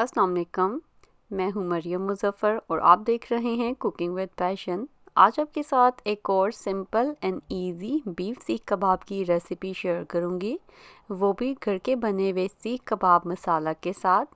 अस्सलाम वालेकुम मैं हूं मरियम मुजफ़र और आप देख रहे हैं कुकिंग विद पैशन आज आपके साथ एक और सिंपल एंड इजी बीफ सीख कबाब की रेसिपी शेयर करूंगी वो भी घर के बने हुए सीख कबाब मसाला के साथ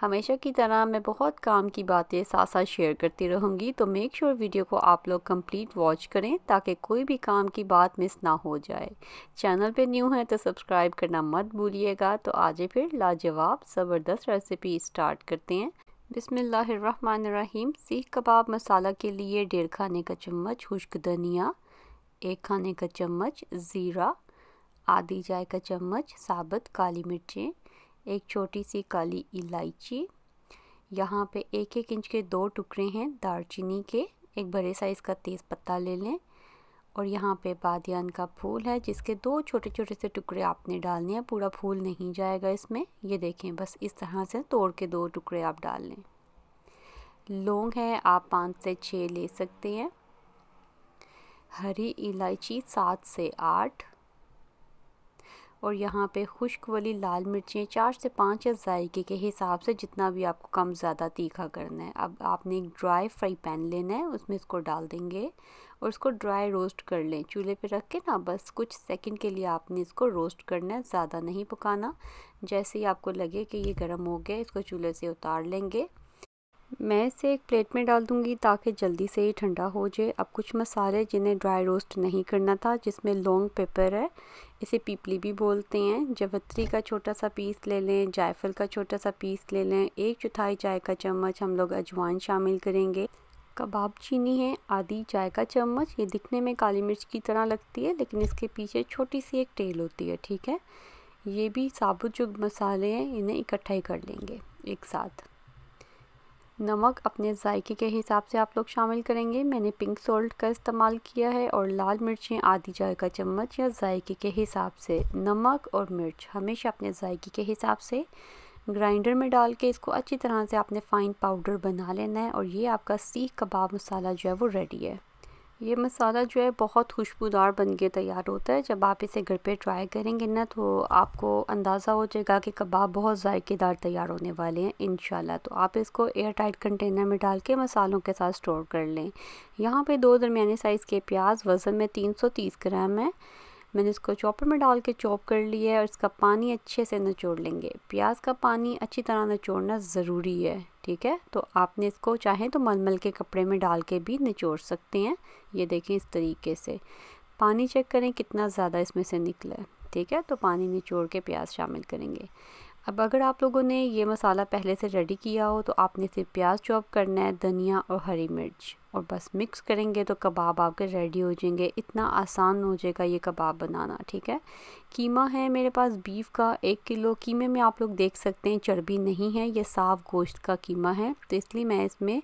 हमेशा की तरह मैं बहुत काम की बातें साथ साथ शेयर करती रहूँगी तो मेक श्योर sure वीडियो को आप लोग कंप्लीट वॉच करें ताकि कोई भी काम की बात मिस ना हो जाए चैनल पे न्यू है तो सब्सक्राइब करना मत भूलिएगा तो आज फिर लाजवाब ज़बरदस्त रेसिपी स्टार्ट करते हैं बिसमीम सीख कबाब मसाला के लिए डेढ़ खाने का चम्मच खुश्क धनिया एक खाने का चम्मच ज़ीरा आधी चाय का चम्मच साबुत काली मिर्चें एक छोटी सी काली इलायची यहाँ पे एक एक इंच के दो टुकड़े हैं दालचीनी के एक बड़े साइज़ का तेज़ पत्ता ले लें और यहाँ पे बादियान का फूल है जिसके दो छोटे छोटे से टुकड़े आपने डालने हैं पूरा फूल नहीं जाएगा इसमें ये देखें बस इस तरह से तोड़ के दो टुकड़े आप डाल लें लौंग है आप पाँच से छः ले सकते हैं हरी इलायची सात से आठ और यहाँ पे खुश्क वाली लाल मिर्चें चार से पाँच या जायके के हिसाब से जितना भी आपको कम ज़्यादा तीखा करना है अब आपने एक ड्राई फ्राई पैन लेना है उसमें इसको डाल देंगे और इसको ड्राई रोस्ट कर लें चूल्हे पे रख के ना बस कुछ सेकंड के लिए आपने इसको रोस्ट करना है ज़्यादा नहीं पकाना जैसे ही आपको लगे कि ये गर्म हो गया इसको चूल्हे से उतार लेंगे मैं इसे एक प्लेट में डाल दूंगी ताकि जल्दी से ही ठंडा हो जाए अब कुछ मसाले जिन्हें ड्राई रोस्ट नहीं करना था जिसमें लॉन्ग पेपर है इसे पीपली भी बोलते हैं जवत्री का छोटा सा पीस ले लें जायफल का छोटा सा पीस ले लें एक चौथाई चाय का चम्मच हम लोग अजवाइन शामिल करेंगे कबाब चीनी है आधी चाय का चम्मच ये दिखने में काली मिर्च की तरह लगती है लेकिन इसके पीछे छोटी सी एक टेल होती है ठीक है ये भी साबुत जो मसाले हैं इन्हें इकट्ठा ही कर लेंगे एक साथ नमक अपने जायके के हिसाब से आप लोग शामिल करेंगे मैंने पिंक सॉल्ट का इस्तेमाल किया है और लाल मिर्चें आधी चाय का चम्मच या जायके के हिसाब से नमक और मिर्च हमेशा अपने जायके के हिसाब से ग्राइंडर में डाल के इसको अच्छी तरह से आपने फ़ाइन पाउडर बना लेना है और ये आपका सीख कबाब मसाला जो है वो रेडी है ये मसाला जो है बहुत खुशबूदार बन के तैयार होता है जब आप इसे घर पे ट्राई करेंगे ना तो आपको अंदाज़ा हो जाएगा कि कबाब बहुत जायकेदार तैयार होने वाले हैं इन तो आप इसको एयर टाइट कंटेनर में डाल के मसालों के साथ स्टोर कर लें यहाँ पे दो दरमिया साइज़ के प्याज वज़न में 330 ग्राम है मैंने इसको चॉपर में डाल के चॉप कर लिया है और इसका पानी अच्छे से निचोड़ लेंगे प्याज का पानी अच्छी तरह निचोड़ना ज़रूरी है ठीक है तो आपने इसको चाहें तो मलमल के कपड़े में डाल के भी निचोड़ सकते हैं ये देखें इस तरीके से पानी चेक करें कितना ज़्यादा इसमें से निकला है ठीक है तो पानी निचोड़ के प्याज शामिल करेंगे अब अगर आप लोगों ने ये मसाला पहले से रेडी किया हो तो आपने सिर्फ प्याज चॉप करना है धनिया और हरी मिर्च और बस मिक्स करेंगे तो कबाब आपके रेडी हो जाएंगे इतना आसान हो जाएगा ये कबाब बनाना ठीक है कीमा है मेरे पास बीफ का एक किलो कीमे में आप लोग देख सकते हैं चर्बी नहीं है ये साफ गोश्त का कीमा है तो इसलिए मैं इसमें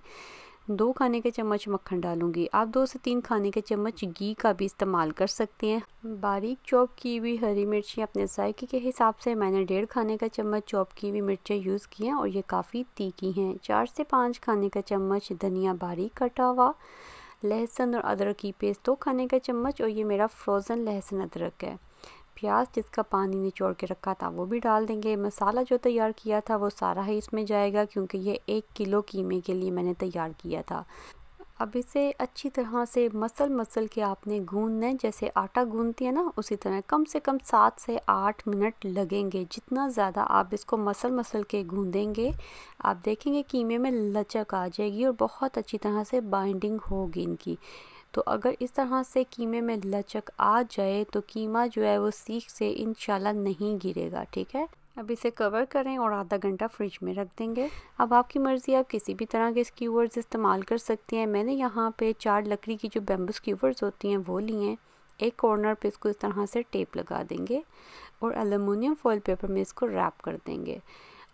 दो खाने के चम्मच मक्खन डालूंगी आप दो से तीन खाने के चम्मच घी का भी इस्तेमाल कर सकते हैं बारीक चॉप की हुई हरी मिर्ची अपने जायके के हिसाब से मैंने डेढ़ खाने का चम्मच चॉप की हुई मिर्चें यूज़ की हैं और ये काफ़ी तीखी हैं चार से पाँच खाने का चम्मच धनिया बारीक कटा हुआ लहसुन और अदरक की पेस्ट दो खाने का चम्मच और ये मेरा फ्रोज़न लहसुन अदरक है प्याज जिसका पानी निचोड़ के रखा था वो भी डाल देंगे मसाला जो तैयार किया था वो सारा ही इसमें जाएगा क्योंकि ये एक किलो कीमे के लिए मैंने तैयार किया था अब इसे अच्छी तरह से मसल मसल के आपने गूंदना है जैसे आटा गूंदती है ना उसी तरह कम से कम सात से आठ मिनट लगेंगे जितना ज़्यादा आप इसको मसल मसल के गूंदेंगे आप देखेंगे कीमे में लचक आ जाएगी और बहुत अच्छी तरह से बाइंडिंग होगी इनकी तो अगर इस तरह से कीमे में लचक आ जाए तो कीमा जो है वो सीख से इन नहीं गिरेगा ठीक है अब इसे कवर करें और आधा घंटा फ्रिज में रख देंगे अब आपकी मर्ज़ी आप किसी भी तरह के स्क्यूवर्स इस्तेमाल कर सकती हैं मैंने यहाँ पे चार लकड़ी की जो बेम्बू स्क्यूवर्स होती हैं वो लिए हैं एक कॉर्नर पे इसको इस तरह से टेप लगा देंगे और एलुमिनियम फॉल पेपर में इसको रैप कर देंगे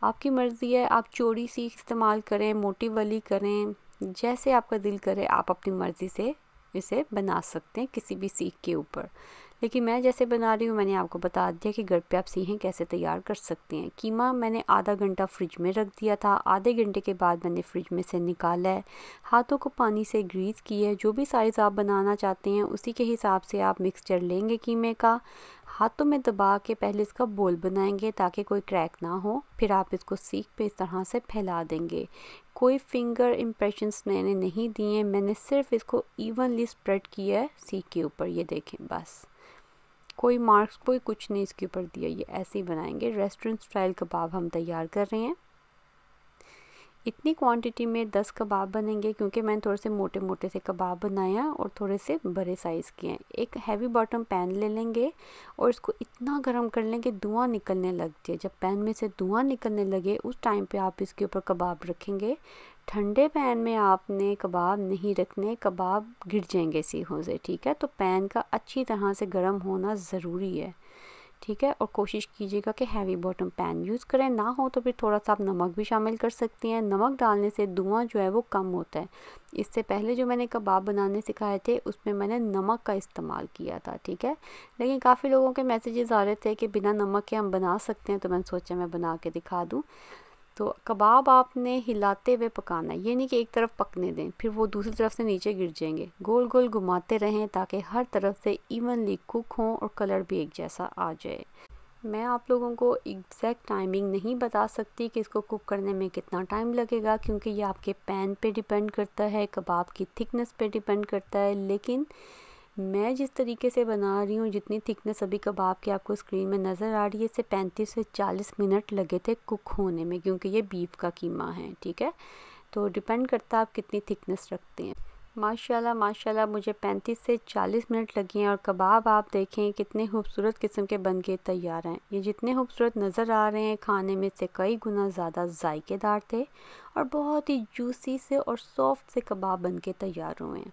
आपकी मर्ज़ी है आप चोरी सीख इस्तेमाल करें मोटी वाली करें जैसे आपका दिल करे आप अपनी मर्ज़ी से इसे बना सकते हैं किसी भी सीख के ऊपर लेकिन मैं जैसे बना रही हूँ मैंने आपको बता दिया कि घर पे आप सीहें कैसे तैयार कर सकते हैं कीमा मैंने आधा घंटा फ्रिज में रख दिया था आधे घंटे के बाद मैंने फ्रिज में से निकाला है हाथों को पानी से ग्रीस किया है जो भी साइज़ आप बनाना चाहते हैं उसी के हिसाब से आप मिक्सचर लेंगे कीमे का हाथों में दबा के पहले इसका बोल बनाएंगे ताकि कोई क्रैक ना हो फिर आप इसको सीख पे इस तरह से फैला देंगे कोई फिंगर इम्प्रेशंस मैंने नहीं दिए मैंने सिर्फ इसको इवनली स्प्रेड किया है सीख के ऊपर ये देखें बस कोई मार्क्स कोई कुछ नहीं इसके ऊपर दिया ये ऐसे ही बनाएंगे रेस्टोरेंट स्टाइल कबाब हम तैयार कर रहे हैं इतनी क्वांटिटी में दस कबाब बनेंगे क्योंकि मैंने थोड़े से मोटे मोटे से कबाब बनाए हैं और थोड़े से बड़े साइज़ के हैं एक हैवी बॉटम पैन ले लेंगे और इसको इतना गर्म कर लें कि निकलने लग जाए जब पैन में से धुआँ निकलने लगे उस टाइम पे आप इसके ऊपर कबाब रखेंगे ठंडे पैन में आपने कबाब नहीं रखने कबाब गिर जाएंगे सीखों से ठीक है तो पैन का अच्छी तरह से गर्म होना ज़रूरी है ठीक है और कोशिश कीजिएगा कि हैवी बॉटम पैन यूज़ करें ना हो तो फिर थोड़ा सा आप नमक भी शामिल कर सकती हैं नमक डालने से धुआं जो है वो कम होता है इससे पहले जो मैंने कबाब बनाने सिखाए थे उसमें मैंने नमक का इस्तेमाल किया था ठीक है लेकिन काफ़ी लोगों के मैसेजेस आ रहे थे कि बिना नमक के हम बना सकते हैं तो मैंने सोचा मैं बना के दिखा दूँ तो कबाब आपने हिलाते हुए पकाना है ये नहीं कि एक तरफ पकने दें फिर वो दूसरी तरफ से नीचे गिर जाएंगे गोल गोल घुमाते रहें ताकि हर तरफ से इवनली कुक हों और कलर भी एक जैसा आ जाए मैं आप लोगों को एग्जैक्ट टाइमिंग नहीं बता सकती कि इसको कुक करने में कितना टाइम लगेगा क्योंकि ये आपके पैन पे डिपेंड करता है कबाब की थिकनेस पे डिपेंड करता है लेकिन मैं जिस तरीके से बना रही हूँ जितनी थिकनेस अभी कबाब की आपको स्क्रीन में नज़र आ रही है इसे 35 से 40 मिनट लगे थे कुक होने में क्योंकि ये बीफ का कीमा है ठीक है तो डिपेंड करता है आप कितनी थिकनेस रखते हैं माशाल्लाह माशाल्लाह मुझे 35 से 40 मिनट लगे हैं और कबाब आप देखें कितने खूबसूरत किस्म के बन के तैयार हैं ये जितने खूबसूरत नज़र आ रहे हैं खाने में से कई गुना ज़्यादा जायकेदार थे और बहुत ही जूसी से और सॉफ्ट से कबाब बन के तैयार हुए हैं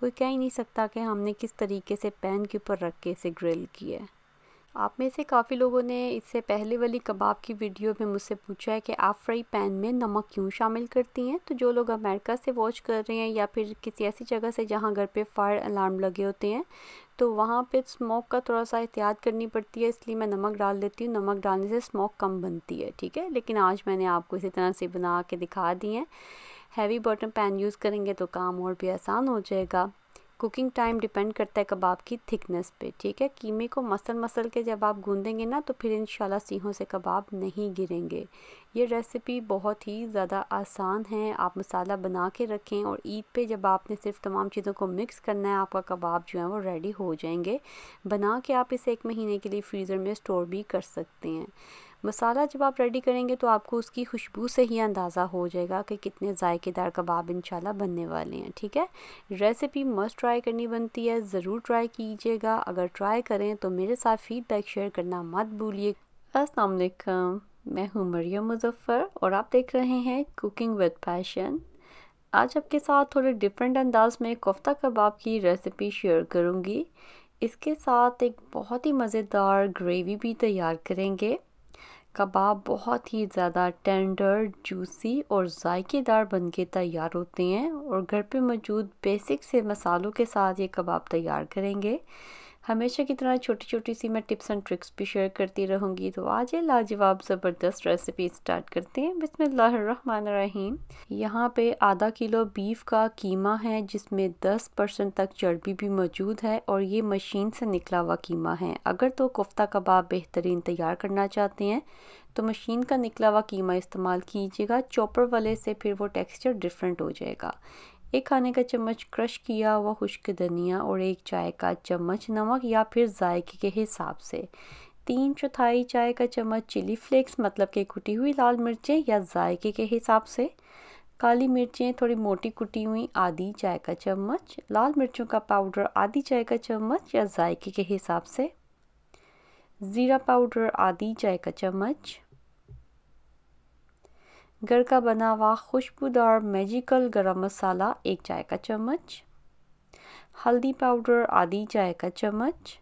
कोई कह ही नहीं सकता कि हमने किस तरीके से पैन के ऊपर रख के इसे ग्रिल किया है आप में से काफ़ी लोगों ने इससे पहले वाली कबाब की वीडियो में मुझसे पूछा है कि आप फ्राई पैन में नमक क्यों शामिल करती हैं तो जो लोग अमेरिका से वॉच कर रहे हैं या फिर किसी ऐसी जगह से जहाँ घर पे फायर अलार्म लगे होते हैं तो वहाँ पे स्मोक का थोड़ा सा एहतियात करनी पड़ती है इसलिए मैं नमक डाल देती हूँ नमक डालने से स्मोक कम बनती है ठीक है लेकिन आज मैंने आपको इसी तरह से बना के दिखा दी है हैवी बॉटम पैन यूज़ करेंगे तो काम और भी आसान हो जाएगा कुकिंग टाइम डिपेंड करता है कबाब की थिकनेस पे ठीक है कीमे को मसल मसल के जब आप गूँधेंगे ना तो फिर इन सीहों से कबाब नहीं गिरेंगे ये रेसिपी बहुत ही ज़्यादा आसान है आप मसाला बना के रखें और ईद पे जब आपने सिर्फ तमाम चीज़ों को मिक्स करना है आपका कबाब जो है वो रेडी हो जाएंगे बना के आप इसे एक महीने के लिए फ्रीज़र में स्टोर भी कर सकते हैं मसाला जब आप रेडी करेंगे तो आपको उसकी खुशबू से ही अंदाज़ा हो जाएगा कि कितने ज़ायकेदार कबाब इंशाल्लाह बनने वाले हैं ठीक है रेसिपी मस्ट ट्राई करनी बनती है ज़रूर ट्राई कीजिएगा अगर ट्राई करें तो मेरे साथ फ़ीडबैक शेयर करना मत भूलिए असलकम मैं हूँ मरियम मुजफ़र और आप देख रहे हैं कुकिंग विद पैशन आज आपके साथ थोड़े डिफरेंट अंदाज में कोफ्ता कबाब की रेसिपी शेयर करूँगी इसके साथ एक बहुत ही मज़ेदार ग्रेवी भी तैयार करेंगे कबाब बहुत ही ज़्यादा टेंडर जूसी और जायकेदार बन के तैयार होते हैं और घर पे मौजूद बेसिक से मसालों के साथ ये कबाब तैयार करेंगे हमेशा की तरह छोटी छोटी सी मैं टिप्स एंड ट्रिक्स भी शेयर करती रहूँगी तो आज ये लाजवाब ज़बरदस्त रेसिपी स्टार्ट करते हैं बिसमीम यहाँ पे आधा किलो बीफ का कीमा है जिसमें 10 परसेंट तक चर्बी भी मौजूद है और ये मशीन से निकला हुआ कीमा है अगर तो कोफ्ता कबाब बेहतरीन तैयार करना चाहते हैं तो मशीन का निकला हुआ कीमा इस्तेमाल कीजिएगा चॉपर वाले से फिर वो टेक्सचर डिफरेंट हो जाएगा एक खाने का चम्मच क्रश किया हुआ खुश्क धनिया और एक चाय का चम्मच नमक या फिर जायके के हिसाब से तीन चौथाई चाय का चम्मच चिली फ्लेक्स मतलब कि कुटी हुई लाल मिर्चें या जायके के हिसाब से काली मिर्चें थोड़ी मोटी कुटी हुई आधी चाय का चम्मच लाल मिर्चों का पाउडर आधी चाय का चम्मच या जायके के हिसाब से ज़ीरा पाउडर आधी चाय का चम्मच घर का बना हुआ खुशबूदार मैजिकल गरम मसाला एक चाय का चम्मच हल्दी पाउडर आधी चाय का चम्मच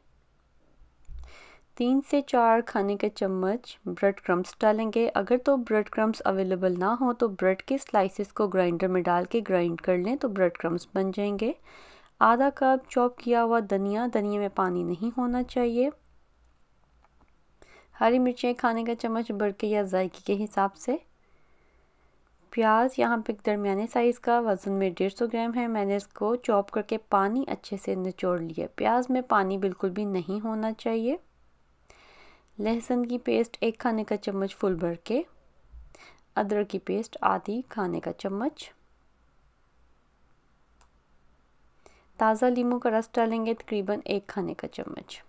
तीन से चार खाने के चम्मच ब्रेड क्रम्स डालेंगे अगर तो ब्रेड क्रम्स अवेलेबल ना हो तो ब्रेड के स्लाइसेस को ग्राइंडर में डाल के ग्राइंड कर लें तो ब्रेड क्रम्स बन जाएंगे आधा कप चॉप किया हुआ धनिया धनिया में पानी नहीं होना चाहिए हरी मिर्चें खाने का चम्मच बरके के या जायके के हिसाब से प्याज यहाँ पे दरमिया साइज़ का वज़न में डेढ़ सौ ग्राम है मैंने इसको चॉप करके पानी अच्छे से निचोड़ लिया प्याज में पानी बिल्कुल भी नहीं होना चाहिए लहसुन की पेस्ट एक खाने का चम्मच फुल भर के अदरक की पेस्ट आधी खाने का चम्मच ताज़ा लीमू का रस डालेंगे तकरीबन एक खाने का चम्मच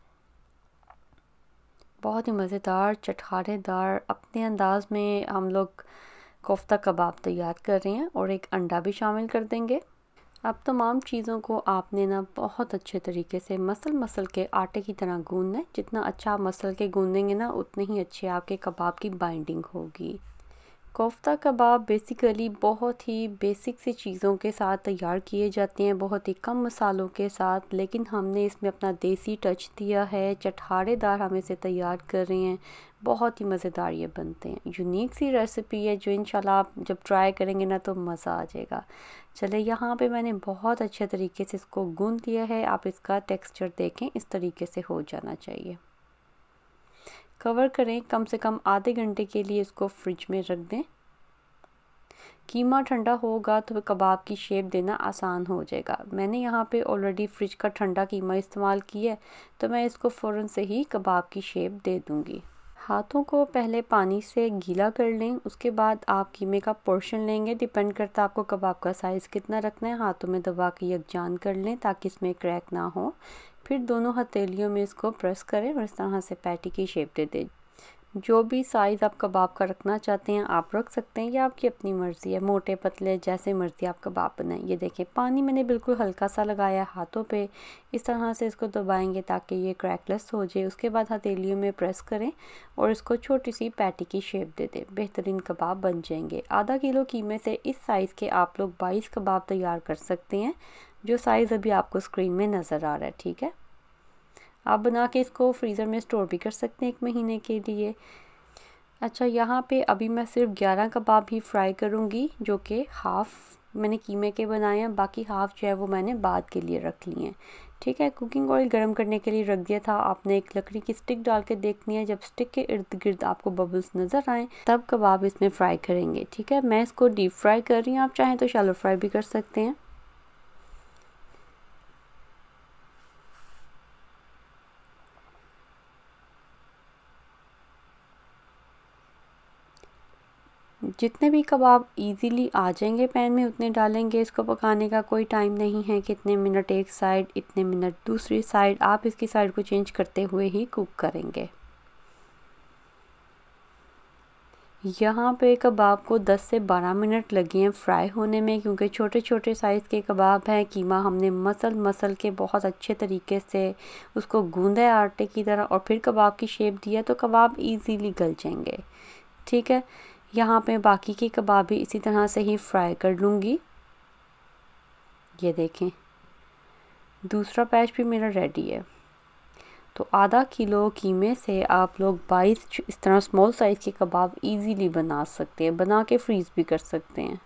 बहुत ही मज़ेदार चटखारेदार अपने अंदाज़ में हम लोग कोफ्ता कबाब तैयार कर रहे हैं और एक अंडा भी शामिल कर देंगे अब तमाम चीज़ों को आपने ना बहुत अच्छे तरीके से मसल मसल के आटे की तरह गूँधना है जितना अच्छा आप मसल के गूँधेंगे ना उतने ही अच्छे आपके कबाब की बाइंडिंग होगी कोफ्ता कबाब बेसिकली बहुत ही बेसिक सी चीज़ों के साथ तैयार किए जाते हैं बहुत ही कम मसालों के साथ लेकिन हमने इसमें अपना देसी टच दिया है चटहारेदार हम इसे तैयार कर रहे हैं बहुत ही मज़ेदार ये बनते हैं यूनिक सी रेसिपी है जो इंशाल्लाह आप जब ट्राई करेंगे ना तो मज़ा आ जाएगा चले यहाँ पे मैंने बहुत अच्छे तरीके से इसको गूँध दिया है आप इसका टेक्स्चर देखें इस तरीके से हो जाना चाहिए कवर करें कम से कम आधे घंटे के लिए इसको फ्रिज में रख दें कीमा ठंडा होगा तो कबाब की शेप देना आसान हो जाएगा मैंने यहाँ पे ऑलरेडी फ्रिज का ठंडा कीमा इस्तेमाल किया है तो मैं इसको फ़ौर से ही कबाब की शेप दे दूँगी हाथों को पहले पानी से गीला कर लें उसके बाद आप कीमे का पोर्शन लेंगे डिपेंड करता आपको कबाब का साइज़ कितना रखना है हाथों में दबा के यकजान कर लें ताकि इसमें क्रैक ना हो फिर दोनों हथेलियों में इसको प्रेस करें और इस तरह से पैटी की शेप दे दें जो भी साइज़ आप कबाब का रखना चाहते हैं आप रख सकते हैं या आपकी अपनी मर्ज़ी है मोटे पतले जैसे मर्ज़ी आप कबाब बनाएं ये देखें पानी मैंने बिल्कुल हल्का सा लगाया हाथों पे इस तरह से इसको दबाएंगे ताकि ये क्रैकलेस हो जाए उसके बाद हथेलियों में प्रेस करें और इसको छोटी सी पैटी की शेप दे दें बेहतरीन कबाब बन जाएंगे आधा किलो कीमे से इस साइज़ के आप लोग बाईस कबाब तैयार कर सकते हैं जो साइज़ अभी आपको स्क्रीन में नज़र आ रहा है ठीक है आप बना के इसको फ्रीज़र में स्टोर भी कर सकते हैं एक महीने के लिए अच्छा यहाँ पे अभी मैं सिर्फ ग्यारह कबाब ही फ्राई करूँगी जो कि हाफ़ मैंने कीमे के बनाए हैं बाकी हाफ़ जो है वो मैंने बाद के लिए रख लिए हैं ठीक है कुकिंग ऑयल गर्म करने के लिए रख दिया था आपने एक लकड़ी की स्टिक डाल के देखनी है जब स्टिक के इर्द गिर्द आपको बबल्स नज़र आएँ तब कबाब इसमें फ्राई करेंगे ठीक है मैं इसको डीप फ्राई कर रही हूँ आप चाहें तो शैलो फ्राई भी कर सकते हैं जितने भी कबाब इजीली आ जाएंगे पैन में उतने डालेंगे इसको पकाने का कोई टाइम नहीं है कितने मिनट एक साइड इतने मिनट दूसरी साइड आप इसकी साइड को चेंज करते हुए ही कुक करेंगे यहाँ पे कबाब को 10 से 12 मिनट लगे हैं फ्राई होने में क्योंकि छोटे छोटे साइज़ के कबाब हैं कीमा हमने मसल मसल के बहुत अच्छे तरीके से उसको गूँधे है आटे की तरह और फिर कबाब की शेप दिया तो कबाब इजीली गल जाएंगे ठीक है यहाँ पे बाकी के कबाब भी इसी तरह से ही फ्राई कर लूँगी ये देखें दूसरा पैच भी मेरा रेडी है तो आधा किलो कीमे से आप लोग बाईस इस तरह स्मॉल साइज़ के कबाब इजीली बना सकते हैं बना के फ्रीज़ भी कर सकते हैं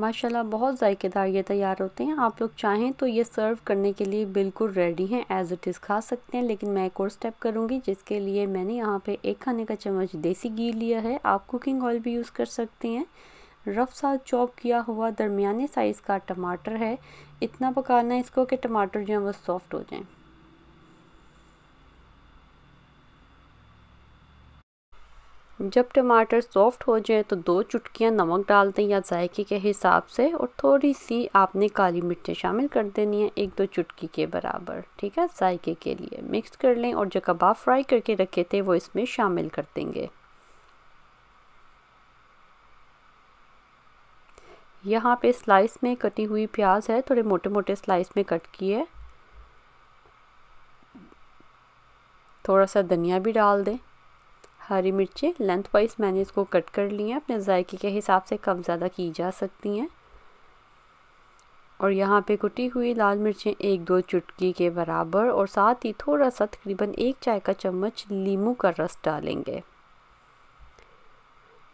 माशाल्लाह बहुत ज़ायकेदार ये तैयार होते हैं आप लोग चाहें तो ये सर्व करने के लिए बिल्कुल रेडी हैं एज़ इट इज़ खा सकते हैं लेकिन मैं एक और स्टेप करूँगी जिसके लिए मैंने यहाँ पे एक खाने का चम्मच देसी घी लिया है आप कुकिंग ऑयल भी यूज़ कर सकते हैं रफ़ सा चॉप किया हुआ दरमिया साइज़ का टमाटर है इतना पकाना है इसको कि टमाटर जो है वो सॉफ्ट हो जाएँ जब टमाटर सॉफ्ट हो जाए तो दो चुटकियाँ नमक डाल दें या जायके के हिसाब से और थोड़ी सी आपने काली मिर्चें शामिल कर देनी है एक दो चुटकी के बराबर ठीक है जायके के लिए मिक्स कर लें और जो कबाब फ्राई करके रखे थे वो इसमें शामिल कर देंगे यहाँ पे स्लाइस में कटी हुई प्याज है थोड़े मोटे मोटे स्लाइस में कट की है थोड़ा सा धनिया भी डाल दें हरी मिर्चें लेंथ वाइज मैंने इसको कट कर ली हैं अपने जायके के हिसाब से कम ज़्यादा की जा सकती हैं और यहाँ पे कुटी हुई लाल मिर्चें एक दो चुटकी के बराबर और साथ ही थोड़ा सा तकरीबन एक चाय का चम्मच लीमू का रस डालेंगे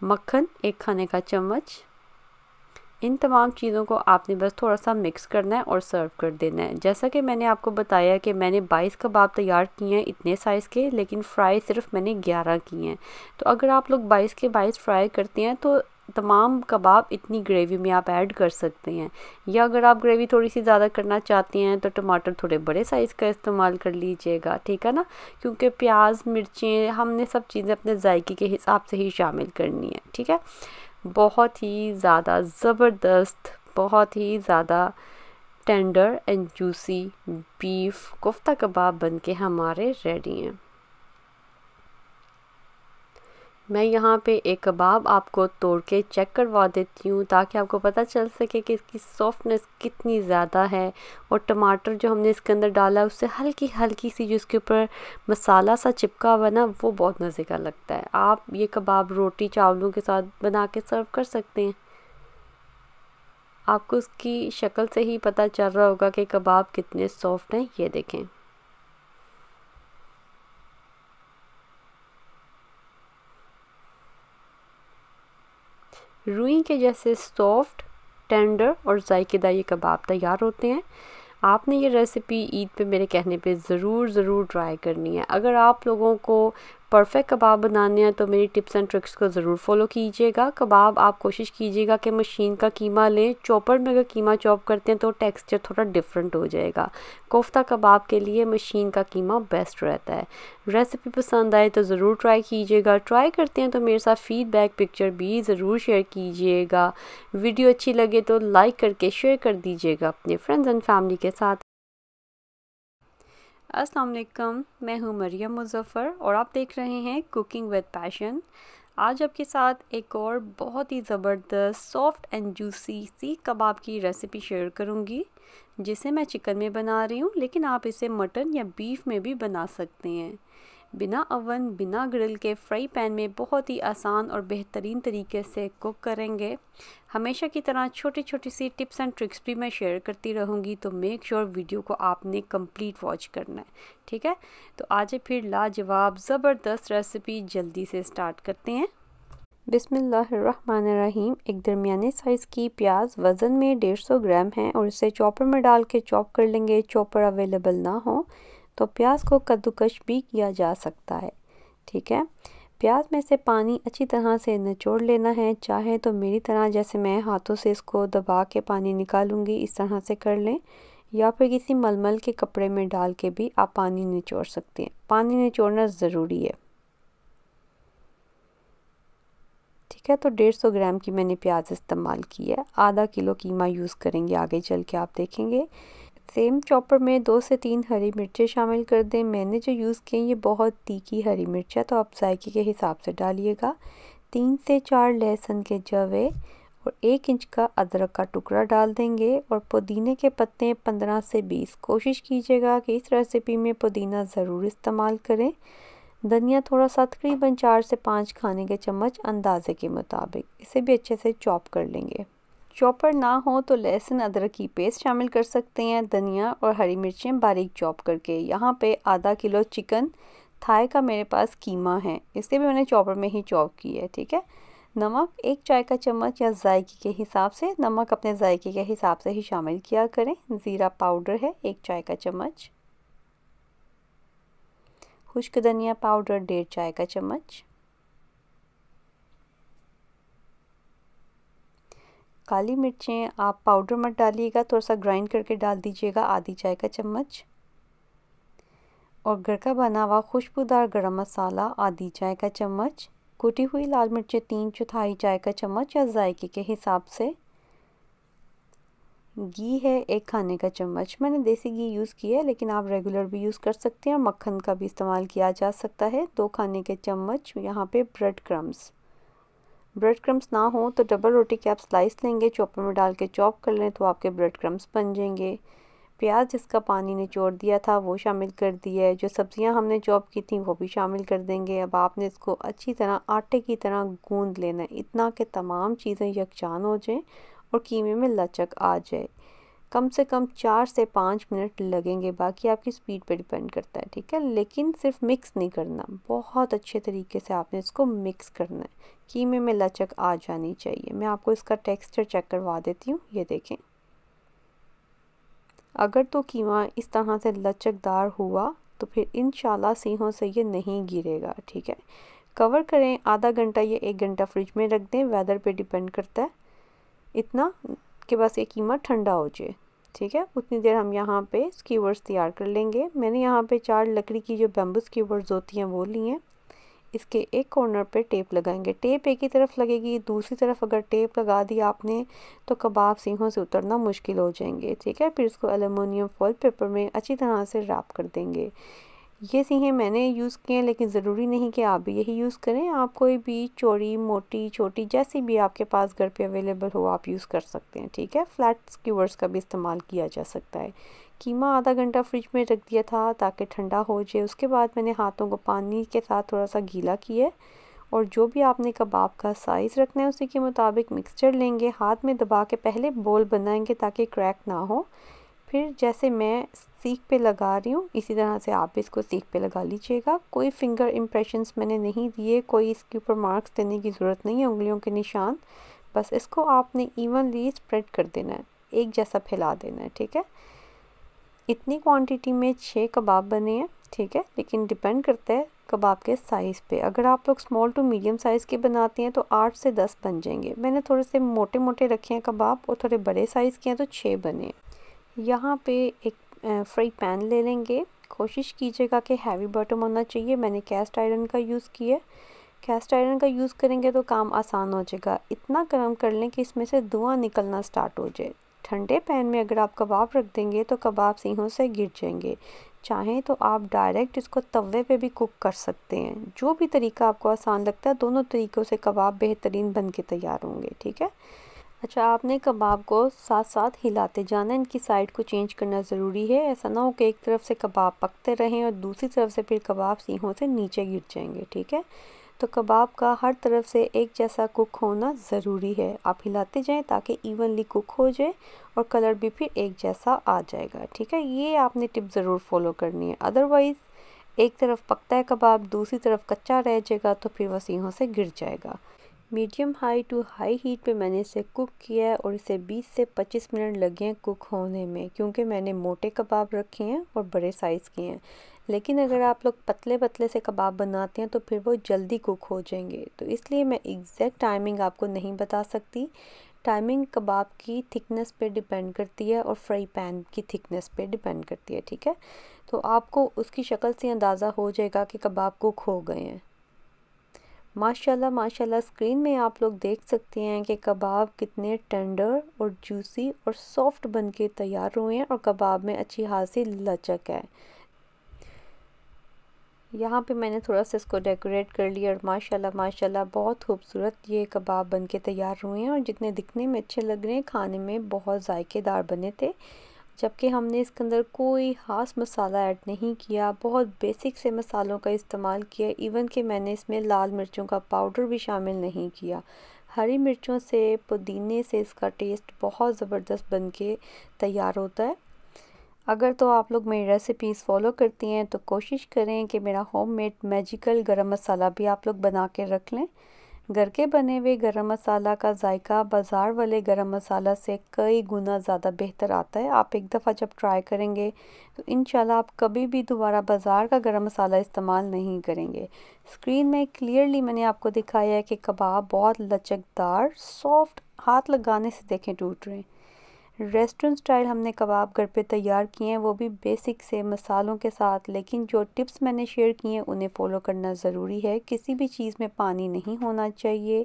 मक्खन एक खाने का चम्मच इन तमाम चीज़ों को आपने बस थोड़ा सा मिक्स करना है और सर्व कर देना है जैसा कि मैंने आपको बताया कि मैंने 22 कबाब तैयार किए हैं इतने साइज़ के लेकिन फ़्राई सिर्फ मैंने 11 किए हैं तो अगर आप लोग 22 के 22 फ्राई करते हैं तो तमाम कबाब इतनी ग्रेवी में आप ऐड कर सकते हैं या अगर आप ग्रेवी थोड़ी सी ज़्यादा करना चाहते हैं तो टमाटर थोड़े बड़े साइज़ का इस्तेमाल कर लीजिएगा ठीक है ना क्योंकि प्याज मिर्चें हमने सब चीज़ें अपने जायके के हिसाब से ही शामिल करनी है ठीक है बहुत ही ज़्यादा ज़बरदस्त बहुत ही ज़्यादा tender and juicy beef kofta kebab बन के हमारे रेडी हैं मैं यहाँ पे एक कबाब आपको तोड़ के चेक करवा देती हूँ ताकि आपको पता चल सके कि इसकी सॉफ्टनेस कितनी ज़्यादा है और टमाटर जो हमने इसके अंदर डाला उससे हल्की हल्की सी जो इसके ऊपर मसाला सा चिपका हुआ ना वो बहुत मज़े का लगता है आप ये कबाब रोटी चावलों के साथ बना के सर्व कर सकते हैं आपको उसकी शक्ल से ही पता चल रहा होगा कि कबाब कितने सॉफ्ट हैं ये देखें रुई के जैसे सॉफ्ट टेंडर और जायकेदार ये कबाब तैयार होते हैं आपने ये रेसिपी ईद पे मेरे कहने पे ज़रूर ज़रूर ट्राई करनी है अगर आप लोगों को परफेक्ट कबाब बनाने हैं तो मेरी टिप्स एंड ट्रिक्स को ज़रूर फॉलो कीजिएगा कबाब आप कोशिश कीजिएगा कि मशीन का कीमा लें चॉपर में अगर कीमा चॉप करते हैं तो टेक्सचर थोड़ा डिफरेंट हो जाएगा कोफ्ता कबाब के लिए मशीन का कीमा बेस्ट रहता है रेसिपी पसंद आए तो ज़रूर ट्राई कीजिएगा ट्राई करते हैं तो मेरे साथ फीडबैक पिक्चर भी ज़रूर शेयर कीजिएगा वीडियो अच्छी लगे तो लाइक करके शेयर कर दीजिएगा अपने फ्रेंड्स एंड फैमिली के साथ अस्सलाम वालेकुम मैं हूँ मरियम मुजफ़र और आप देख रहे हैं कुकिंग विद पैशन आज आपके साथ एक और बहुत ही ज़बरदस्त सॉफ्ट एंड जूसी सी कबाब की रेसिपी शेयर करूँगी जिसे मैं चिकन में बना रही हूँ लेकिन आप इसे मटन या बीफ में भी बना सकते हैं बिना अवन बिना ग्रिल के फ्राई पैन में बहुत ही आसान और बेहतरीन तरीके से कुक करेंगे हमेशा की तरह छोटी छोटी सी टिप्स एंड ट्रिक्स भी मैं शेयर करती रहूँगी तो मेक श्योर sure वीडियो को आपने कंप्लीट वॉच करना है ठीक है तो आज फिर लाजवाब ज़बरदस्त रेसिपी जल्दी से स्टार्ट करते हैं बिसमीम एक दरमिया साइज़ की प्याज वज़न में सौ ग्राम है और इसे चॉपर में डाल के चॉप कर लेंगे चॉपर अवेलेबल ना हो तो प्याज को कद्दूकश भी किया जा सकता है ठीक है प्याज में से पानी अच्छी तरह से निचोड़ लेना है चाहे तो मेरी तरह जैसे मैं हाथों से इसको दबा के पानी निकालूंगी इस तरह से कर लें या फिर किसी मलमल के कपड़े में डाल के भी आप पानी निचोड़ सकते हैं पानी निचोड़ना ज़रूरी है ठीक है तो डेढ़ सौ ग्राम की मैंने प्याज इस्तेमाल की है आधा किलो कीमा यूज़ करेंगे आगे चल के आप देखेंगे सेम चॉपर में दो से तीन हरी मिर्चें शामिल कर दें मैंने जो यूज़ किए ये बहुत तीखी हरी मिर्च है तो आप जायके के हिसाब से डालिएगा तीन से चार लहसुन के जवे और एक इंच का अदरक का टुकड़ा डाल देंगे और पुदीने के पत्ते पंद्रह से बीस कोशिश कीजिएगा कि इस रेसिपी में पुदीना ज़रूर इस्तेमाल करें धनिया थोड़ा सा तकरीबन चार से पाँच खाने के चम्मच अंदाजे के मुताबिक इसे भी अच्छे से चॉप कर लेंगे चॉपर ना हो तो लहसुन अदरक की पेस्ट शामिल कर सकते हैं धनिया और हरी मिर्चें बारीक चॉप करके यहाँ पे आधा किलो चिकन थाए का मेरे पास कीमा है इसे भी मैंने चॉपर में ही चॉप की है ठीक है नमक एक चाय का चम्मच या जायके के हिसाब से नमक अपने जायके के हिसाब से ही शामिल किया करें ज़ीरा पाउडर है एक चाय का चम्मच खुश्क धनिया पाउडर डेढ़ चाय का चम्मच काली मिर्चें आप पाउडर मत डालिएगा थोड़ा सा ग्राइंड करके डाल दीजिएगा आधी चाय का चम्मच और घर का बना हुआ खुशबूदार गरम मसाला आधी चाय का चम्मच कुटी हुई लाल मिर्चें तीन चौथाई चाय का चम्मच या जायके के हिसाब से घी है एक खाने का चम्मच मैंने देसी घी यूज़ किया है लेकिन आप रेगुलर भी यूज़ कर सकते हैं और मक्खन का भी इस्तेमाल किया जा सकता है दो खाने के चम्मच यहाँ पे ब्रेड क्रम्स ब्रेड क्रम्स ना हो तो डबल रोटी के आप स्लाइस लेंगे चॉपर में डाल के चॉप कर लें तो आपके ब्रेड क्रम्स बन जाएंगे प्याज जिसका पानी निचोड़ दिया था वो शामिल कर दिया है जो सब्ज़ियां हमने चॉप की थी वो भी शामिल कर देंगे अब आपने इसको अच्छी तरह आटे की तरह गूंद लेना है इतना कि तमाम चीज़ें यकजान हो जाएं और कीमे में लचक आ जाए कम से कम चार से पाँच मिनट लगेंगे बाकी आपकी स्पीड पर डिपेंड करता है ठीक है लेकिन सिर्फ मिक्स नहीं करना बहुत अच्छे तरीके से आपने इसको मिक्स करना है कीमे में लचक आ जानी चाहिए मैं आपको इसका टेक्सचर चेक करवा देती हूँ ये देखें अगर तो कीमा इस तरह से लचकदार हुआ तो फिर इन सीहों से ये नहीं गिरेगा ठीक है कवर करें आधा घंटा या एक घंटा फ्रिज में रख दें वेदर पे डिपेंड करता है इतना कि बस ये कीमा ठंडा हो जाए ठीक है उतनी देर हम यहाँ पे स्कीवर्स तैयार कर लेंगे मैंने यहाँ पे चार लकड़ी की जो बैम्बू स्कीवर्स होती हैं वो ली हैं इसके एक कॉर्नर पे टेप लगाएंगे टेप एक ही तरफ लगेगी दूसरी तरफ अगर टेप लगा दी आपने तो कबाब सीहों से उतरना मुश्किल हो जाएंगे ठीक है फिर इसको एलुमिनियम फॉल पेपर में अच्छी तरह से रैप कर देंगे ये सीहें मैंने यूज़ किए हैं लेकिन ज़रूरी नहीं कि आप भी यही यूज़ करें आप कोई भी चौड़ी मोटी छोटी जैसी भी आपके पास घर पे अवेलेबल हो आप यूज़ कर सकते हैं ठीक है फ्लैट स्क्यूवर्स का भी इस्तेमाल किया जा सकता है कीमा आधा घंटा फ्रिज में रख दिया था ताकि ठंडा हो जाए उसके बाद मैंने हाथों को पानी के साथ थोड़ा सा गीला किया और जो भी आपने कबाब का साइज़ रखना है उसी के मुताबिक मिक्सचर लेंगे हाथ में दबा के पहले बोल बनाएंगे ताकि क्रैक ना हो फिर जैसे मैं सीख पे लगा रही हूँ इसी तरह से आप इसको सीख पे लगा लीजिएगा कोई फिंगर इम्प्रेशन मैंने नहीं दिए कोई इसके ऊपर मार्क्स देने की ज़रूरत नहीं है उंगलियों के निशान बस इसको आपने इवनली स्प्रेड कर देना है एक जैसा फैला देना है ठीक है इतनी क्वांटिटी में छः कबाब बने हैं ठीक है लेकिन डिपेंड करता है कबाब के साइज़ पे अगर आप लोग स्मॉल टू मीडियम साइज़ के बनाते हैं तो आठ से दस बन जाएंगे मैंने थोड़े से मोटे मोटे रखे हैं कबाब और थोड़े बड़े साइज़ के हैं तो छः बने यहाँ पे एक फ्राई पैन ले लेंगे कोशिश कीजिएगा कि हैवी बॉटम होना चाहिए मैंने कैस्ट आयरन का यूज़ किया कैस्ट आयरन का यूज़ करेंगे तो काम आसान हो जाएगा इतना गर्म कर लें कि इसमें से धुआं निकलना स्टार्ट हो जाए ठंडे पैन में अगर आप कबाब रख देंगे तो कबाब सीहों से गिर जाएंगे चाहें तो आप डायरेक्ट इसको तवे पे भी कुक कर सकते हैं जो भी तरीका आपको आसान लगता है दोनों तरीक़ों से कबाब बेहतरीन बन के तैयार होंगे ठीक है अच्छा आपने कबाब को साथ साथ हिलाते जाना इनकी साइड को चेंज करना ज़रूरी है ऐसा ना हो कि एक तरफ से कबाब पकते रहें और दूसरी तरफ से फिर कबाब सीहों से नीचे गिर जाएंगे ठीक है तो कबाब का हर तरफ से एक जैसा कुक होना ज़रूरी है आप हिलाते जाएं ताकि इवनली कुक हो जाए और कलर भी फिर एक जैसा आ जाएगा ठीक है ये आपने टिप ज़रूर फॉलो करनी है अदरवाइज़ एक तरफ पकता है कबाब दूसरी तरफ कच्चा रह जाएगा तो फिर वसीहों से गिर जाएगा medium high to high heat पे मैंने इसे कुक किया है और इसे 20 से 25 मिनट लगे हैं कुक होने में क्योंकि मैंने मोटे कबाब रखे हैं और बड़े साइज़ के हैं लेकिन अगर आप लोग पतले पतले से कबाब बनाते हैं तो फिर वो जल्दी कुक हो जाएंगे तो इसलिए मैं एग्जैक्ट टाइमिंग आपको नहीं बता सकती टाइमिंग कबाब की थिकनेस पे डिपेंड करती है और फ्राई पैन की थिकनेस पे डिपेंड करती है ठीक है तो आपको उसकी शक्ल से अंदाज़ा हो जाएगा कि कबाब कुक हो गए हैं माशाल्लाह माशाल्लाह स्क्रीन में आप लोग देख सकते हैं कि कबाब कितने टेंडर और जूसी और सॉफ्ट बनके तैयार हुए हैं और कबाब में अच्छी खासी लचक है यहाँ पे मैंने थोड़ा सा इसको डेकोरेट कर लिया और माशाल्लाह माशाल्लाह बहुत खूबसूरत ये कबाब बन के तैयार हुए हैं और जितने दिखने में अच्छे लग रहे हैं खाने में बहुत ज़ायकेदार बने थे जबकि हमने इसके अंदर कोई ख़ास मसाला ऐड नहीं किया बहुत बेसिक से मसालों का इस्तेमाल किया इवन कि मैंने इसमें लाल मिर्चों का पाउडर भी शामिल नहीं किया हरी मिर्चों से पुदीने से इसका टेस्ट बहुत ज़बरदस्त बन के तैयार होता है अगर तो आप लोग मेरी रेसिपीज़ फॉलो करती हैं तो कोशिश करें कि मेरा होममेड मैजिकल गरम मसाला भी आप लोग बना के रख लें घर के बने हुए गरम मसाला का जायका बाज़ार वाले गरम मसाला से कई गुना ज़्यादा बेहतर आता है आप एक दफ़ा जब ट्राई करेंगे तो इन आप कभी भी दोबारा बाज़ार का गरम मसाला इस्तेमाल नहीं करेंगे स्क्रीन में क्लियरली मैंने आपको दिखाया है कि कबाब बहुत लचकदार सॉफ्ट हाथ लगाने से देखें टूट रहे हैं रेस्टोरेंट स्टाइल हमने कबाब घर पे तैयार किए हैं वो भी बेसिक से मसालों के साथ लेकिन जो टिप्स मैंने शेयर किए हैं उन्हें फ़ॉलो करना ज़रूरी है किसी भी चीज़ में पानी नहीं होना चाहिए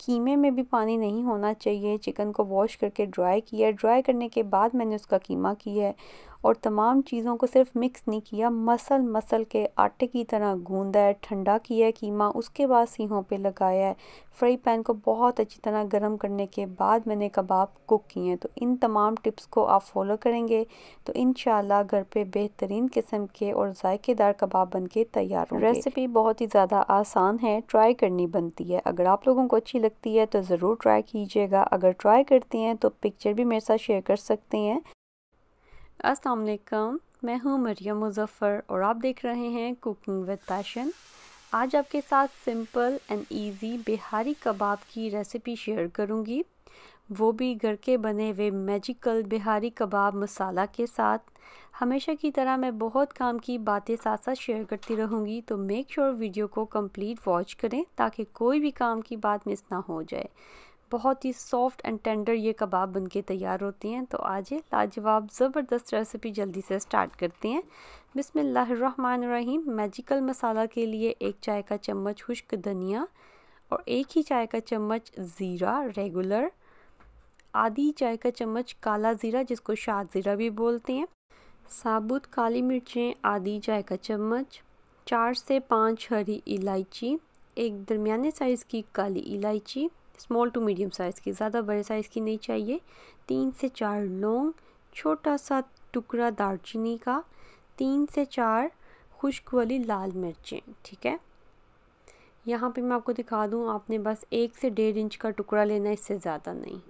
कीमे में भी पानी नहीं होना चाहिए चिकन को वॉश करके ड्राई किया ड्राई करने के बाद मैंने उसका कीमा किया है और तमाम चीज़ों को सिर्फ मिक्स नहीं किया मसल मसल के आटे की तरह गूंदा है ठंडा किया है कीमा उसके बाद सीहों पे लगाया है फ्राई पैन को बहुत अच्छी तरह गर्म करने के बाद मैंने कबाब कुक किए हैं तो इन तमाम टिप्स को आप फॉलो करेंगे तो इन घर पर बेहतरीन किस्म के और ऐकेदार कबाब बन के तैयार हो रेसिपी बहुत ही ज़्यादा आसान है ट्राई करनी बनती है अगर आप लोगों को अच्छी लगती है तो ज़रूर ट्राई कीजिएगा अगर ट्राई करते हैं तो पिक्चर भी मेरे साथ शेयर कर सकते हैं अस्सलाम वालेकुम मैं हूँ मरियम मुजफ़र और आप देख रहे हैं कुकिंग विद पैशन आज आपके साथ simple and easy Bihari kebab की रेसिपी शेयर करूँगी वो भी घर के बने हुए मैजिकल बिहारी कबाब मसाला के साथ हमेशा की तरह मैं बहुत काम की बातें साथ साथ शेयर करती रहूँगी तो मेक श्योर sure वीडियो को कंप्लीट वॉच करें ताकि कोई भी काम की बात मिस ना हो जाए बहुत ही सॉफ्ट एंड टेंडर ये कबाब बनके तैयार होते हैं तो आज ये लाजवाब ज़बरदस्त रेसिपी जल्दी से स्टार्ट करते हैं बिसमीम मैजिकल मसाला के लिए एक चाय का चम्मच खुश्क धनिया और एक ही चाय का चम्मच ज़ीरा रेगुलर आधी चाय का चम्मच काला ज़ीरा जिसको शाद ज़ीरा भी बोलते हैं साबुत काली मिर्चें आधी चाय का चम्मच चार से पाँच हरी इलायची एक दरमियाने साइज़ की काली इलायची स्मॉल टू मीडियम साइज़ की ज़्यादा बड़े साइज़ की नहीं चाहिए तीन से चार लौंग छोटा सा टुकड़ा दालचीनी का तीन से चार खुश्क वाली लाल मिर्चें ठीक है यहाँ पे मैं आपको दिखा दूँ आपने बस एक से डेढ़ इंच का टुकड़ा लेना इससे ज़्यादा नहीं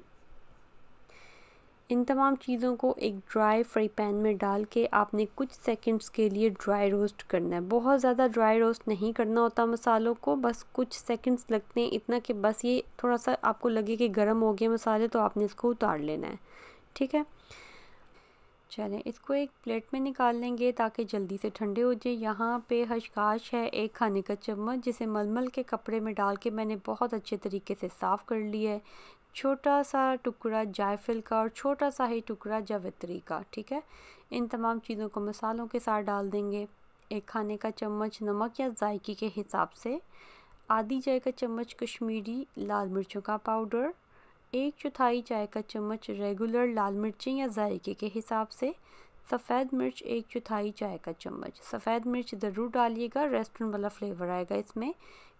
इन तमाम चीज़ों को एक ड्राई फ्राई पैन में डाल के आपने कुछ सेकंड्स के लिए ड्राई रोस्ट करना है बहुत ज़्यादा ड्राई रोस्ट नहीं करना होता मसालों को बस कुछ सेकंड्स लगते हैं इतना कि बस ये थोड़ा सा आपको लगे कि गर्म हो गए मसाले तो आपने इसको उतार लेना है ठीक है चलें इसको एक प्लेट में निकाल लेंगे ताकि जल्दी से ठंडे हो जाए यहाँ पे हशकाश है एक खाने का चम्मच जिसे मलमल के कपड़े में डाल के मैंने बहुत अच्छे तरीके से साफ़ कर लिया है छोटा सा टुकड़ा जायफल का और छोटा सा ही टुकड़ा जावित्री का ठीक है इन तमाम चीज़ों को मसालों के साथ डाल देंगे एक खाने का चम्मच नमक या जायके के हिसाब से आधी चाय का चम्मच कश्मीरी लाल मिर्चों का पाउडर एक चौथाई चाय का चम्मच रेगुलर लाल मिर्चें या जायके के हिसाब से सफ़ेद मिर्च एक चौथाई चाय का चम्मच सफ़ेद मिर्च ज़रूर डालिएगा रेस्टोरेंट वाला फ्लेवर आएगा इसमें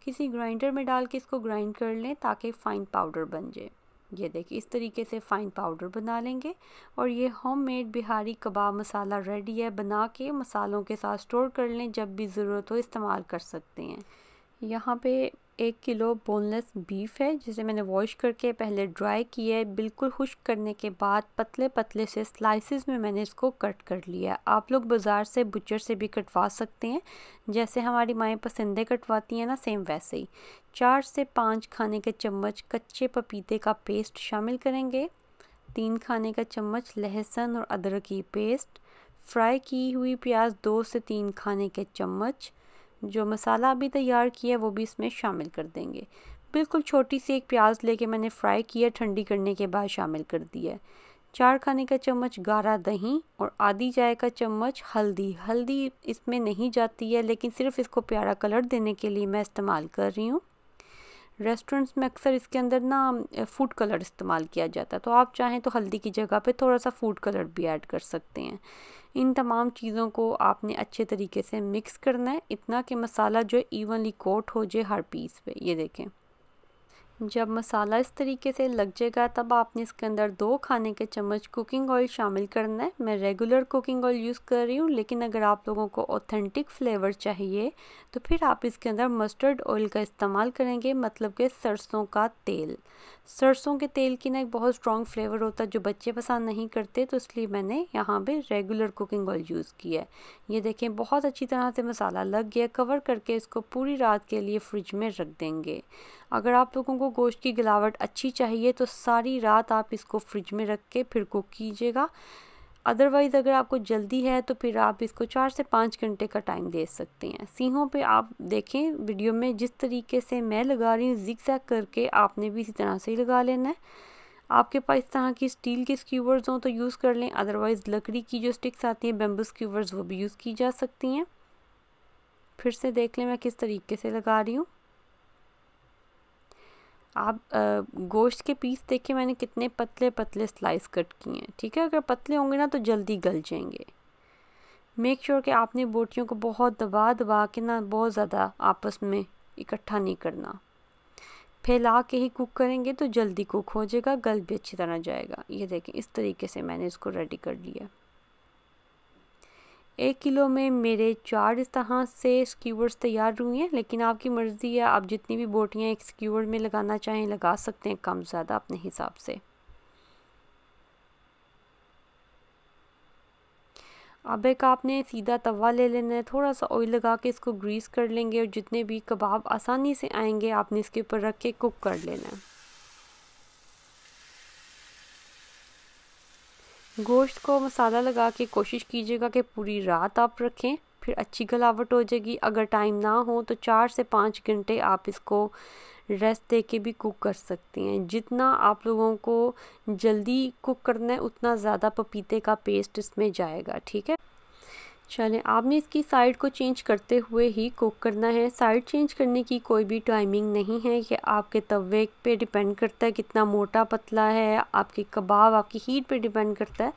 किसी ग्राइंडर में डाल के इसको ग्राइंड कर लें ताकि फ़ाइन पाउडर बन जाए ये देखिए इस तरीके से फ़ाइन पाउडर बना लेंगे और ये होममेड बिहारी कबाब मसाला रेडी है बना के मसालों के साथ स्टोर कर लें जब भी ज़रूरत हो इस्तेमाल कर सकते हैं यहाँ पे एक किलो बोनलेस बीफ है जिसे मैंने वॉश करके पहले ड्राई किया है बिल्कुल खुश्क करने के बाद पतले पतले से स्लाइसेस में मैंने इसको कट कर लिया आप लोग बाज़ार से बुचर से भी कटवा सकते हैं जैसे हमारी माएँ पसंदे कटवाती हैं ना सेम वैसे ही चार से पाँच खाने के चम्मच कच्चे पपीते का पेस्ट शामिल करेंगे तीन खाने का चम्मच लहसुन और अदरक की पेस्ट फ्राई की हुई प्याज दो से तीन खाने के चम्मच जो मसाला अभी तैयार किया है वो भी इसमें शामिल कर देंगे बिल्कुल छोटी सी एक प्याज लेके मैंने फ्राई किया ठंडी करने के बाद शामिल कर दिया चार खाने का चम्मच गारा दही और आधी चाय का चम्मच हल्दी हल्दी इसमें नहीं जाती है लेकिन सिर्फ इसको प्यारा कलर देने के लिए मैं इस्तेमाल कर रही हूँ रेस्टोरेंट्स में अक्सर इसके अंदर ना फूड कलर इस्तेमाल किया जाता है तो आप चाहें तो हल्दी की जगह पे थोड़ा सा फूड कलर भी ऐड कर सकते हैं इन तमाम चीज़ों को आपने अच्छे तरीके से मिक्स करना है इतना कि मसाला जो है ईवनली कोट हो जाए हर पीस पे ये देखें जब मसाला इस तरीके से लग जाएगा तब आपने इसके अंदर दो खाने के चम्मच कुकिंग ऑयल शामिल करना है मैं रेगुलर कुकिंग ऑयल यूज़ कर रही हूँ लेकिन अगर आप लोगों को ऑथेंटिक फ्लेवर चाहिए तो फिर आप इसके अंदर मस्टर्ड ऑयल का इस्तेमाल करेंगे मतलब कि सरसों का तेल सरसों के तेल की ना एक बहुत स्ट्रॉन्ग फ्लेवर होता है जो बच्चे पसंद नहीं करते तो इसलिए मैंने यहाँ पर रेगुलर कुकिंग ऑयल यूज़ किया है ये देखें बहुत अच्छी तरह से मसाला लग गया कवर करके इसको पूरी रात के लिए फ्रिज में रख देंगे अगर आप लोगों को गोश्त की गिलावट अच्छी चाहिए तो सारी रात आप इसको फ्रिज में रख के फिर कुक कीजिएगा अदरवाइज़ अगर आपको जल्दी है तो फिर आप इसको चार से पाँच घंटे का टाइम दे सकते हैं सीहों पे आप देखें वीडियो में जिस तरीके से मैं लगा रही हूँ जिक जैक करके आपने भी इसी तरह से ही लगा लेना है आपके पास इस तरह की स्टील के स्क्यूवर्स हों तो यूज़ कर लें अदरवाइज़ लकड़ी की जो स्टिक्स आती हैं बेम्बू स्क्यूवर्स वो भी यूज़ की जा सकती हैं फिर से देख लें मैं किस तरीके से लगा रही हूँ आप गोश्त के पीस देखिए मैंने कितने पतले पतले स्लाइस कट किए हैं ठीक है अगर पतले होंगे ना तो जल्दी गल जाएंगे मेक श्योर sure कि आपने बोटियों को बहुत दबा दबा के ना बहुत ज़्यादा आपस में इकट्ठा नहीं करना फैला के ही कुक करेंगे तो जल्दी कुक हो जाएगा गल भी अच्छी तरह जाएगा ये देखें इस तरीके से मैंने इसको रेडी कर लिया एक किलो में मेरे चार इस तरह से स्क्यूवर्स तैयार हुई हैं लेकिन आपकी मर्ज़ी है आप जितनी भी बोटियाँ एक स्क्यूवर में लगाना चाहें लगा सकते हैं कम ज़्यादा अपने हिसाब से अब एक आपने सीधा तवा ले लेना है थोड़ा सा ऑयल लगा के इसको ग्रीस कर लेंगे और जितने भी कबाब आसानी से आएंगे आपने इसके ऊपर रख के कुक कर लेना है गोश्त को मसाला लगा के कोशिश कीजिएगा कि पूरी रात आप रखें फिर अच्छी गलावट हो जाएगी अगर टाइम ना हो तो चार से पाँच घंटे आप इसको रेस्ट दे के भी कुक कर सकते हैं जितना आप लोगों को जल्दी कुक करना है उतना ज़्यादा पपीते का पेस्ट इसमें जाएगा ठीक है चलें आपने इसकी साइड को चेंज करते हुए ही कुक करना है साइड चेंज करने की कोई भी टाइमिंग नहीं है ये आपके तवे पे डिपेंड करता है कितना मोटा पतला है आपके कबाब आपकी हीट पे डिपेंड करता है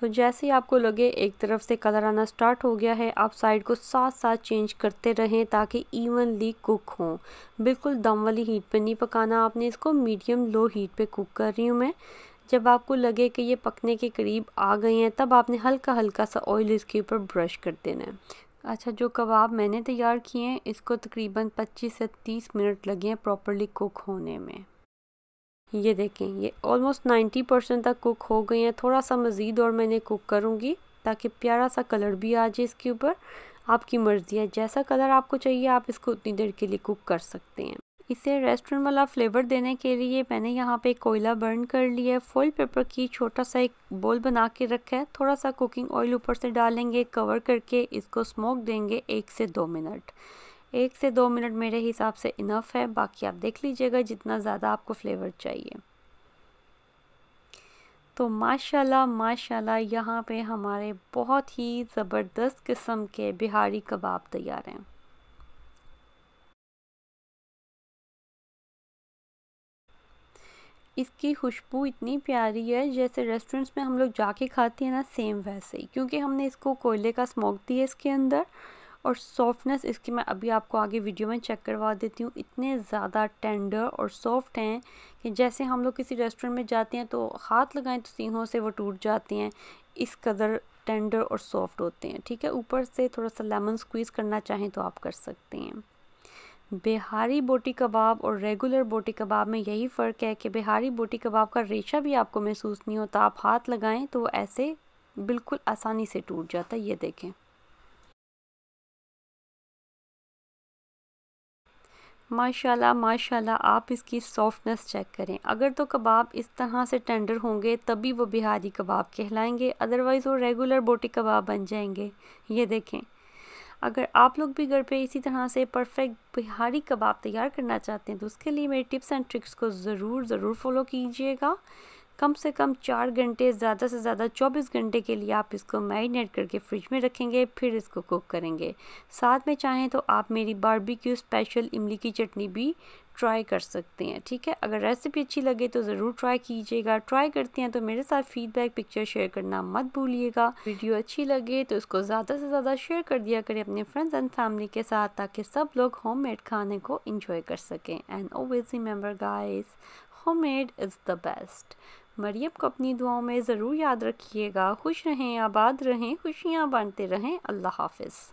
तो जैसे ही आपको लगे एक तरफ से कलर आना स्टार्ट हो गया है आप साइड को साथ साथ चेंज करते रहें ताकि इवनली कुक हों बिल्कुल दम वाली हीट पर नहीं पकाना आपने इसको मीडियम लो हीट पर कुक कर रही हूँ मैं जब आपको लगे कि ये पकने के करीब आ गए हैं तब आपने हल्का हल्का सा ऑयल इसके ऊपर ब्रश कर देना है अच्छा जो कबाब मैंने तैयार किए हैं इसको तकरीबन 25 से 30 मिनट लगे हैं प्रॉपरली कुक होने में ये देखें ये ऑलमोस्ट 90 परसेंट तक कुक हो गए हैं थोड़ा सा मज़ीद और मैंने कुक करूँगी ताकि प्यारा सा कलर भी आ जाए इसके ऊपर आपकी मर्ज़ी है जैसा कलर आपको चाहिए आप इसको उतनी देर के लिए कुक कर सकते हैं इसे रेस्टोरेंट वाला फ्लेवर देने के लिए मैंने यहाँ पे कोयला बर्न कर लिया है फॉइल पेपर की छोटा सा एक बोल बना के रखा है थोड़ा सा कुकिंग ऑयल ऊपर से डालेंगे कवर करके इसको स्मोक देंगे एक से दो मिनट एक से दो मिनट मेरे हिसाब से इनफ है बाकी आप देख लीजिएगा जितना ज़्यादा आपको फ्लेवर चाहिए तो माशाल्लाह माशाल्लाह यहाँ पे हमारे बहुत ही ज़बरदस्त किस्म के बिहारी कबाब तैयार हैं इसकी खुशबू इतनी प्यारी है जैसे रेस्टोरेंट्स में हम लोग जाके खाते हैं ना सेम वैसे ही क्योंकि हमने इसको कोयले का स्मोक दिया इसके अंदर और सॉफ्टनेस इसकी मैं अभी आपको आगे वीडियो में चेक करवा देती हूँ इतने ज़्यादा टेंडर और सॉफ्ट हैं कि जैसे हम लोग किसी रेस्टोरेंट में जाते हैं तो हाथ लगाएं तो सीहों से वो टूट जाते हैं इस कदर टेंडर और सॉफ्ट होते हैं ठीक है ऊपर से थोड़ा सा लेमन स्क्वीज़ करना चाहें तो आप कर सकते हैं बिहारी बोटी कबाब और रेगुलर बोटी कबाब में यही फ़र्क है कि बिहारी बोटी कबाब का रेशा भी आपको महसूस नहीं होता आप हाथ लगाएं तो वो ऐसे बिल्कुल आसानी से टूट जाता है ये देखें माशाल्लाह माशाल्लाह आप इसकी सॉफ्टनेस चेक करें अगर तो कबाब इस तरह से टेंडर होंगे तभी वो बिहारी कबाब कहलाएंगे अदरवाइज़ वो रेगुलर बोटी कबाब बन जाएंगे ये देखें अगर आप लोग भी घर पे इसी तरह से परफेक्ट बिहारी कबाब तैयार करना चाहते हैं तो उसके लिए मेरे टिप्स एंड ट्रिक्स को ज़रूर ज़रूर फॉलो कीजिएगा कम से कम चार घंटे ज़्यादा से ज़्यादा चौबीस घंटे के लिए आप इसको मैरिनेट करके फ्रिज में रखेंगे फिर इसको कुक करेंगे साथ में चाहें तो आप मेरी बारबेक्यू स्पेशल इमली की चटनी भी ट्राई कर सकते हैं ठीक है अगर रेसिपी अच्छी लगे तो ज़रूर ट्राई कीजिएगा ट्राई करते हैं तो मेरे साथ फीडबैक पिक्चर शेयर करना मत भूलिएगा वीडियो अच्छी लगे तो इसको ज़्यादा से ज़्यादा शेयर कर दिया करें अपने फ्रेंड्स एंड फैमिली के साथ ताकि सब लोग होम मेड खाने को इंजॉय कर सकें and always remember guys home made is the best Mariam को अपनी दुआओं में ज़रूर याद रखिएगा खुश रहें आबाद रहें खुशियाँ बांटते रहें अल्लाह हाफिज़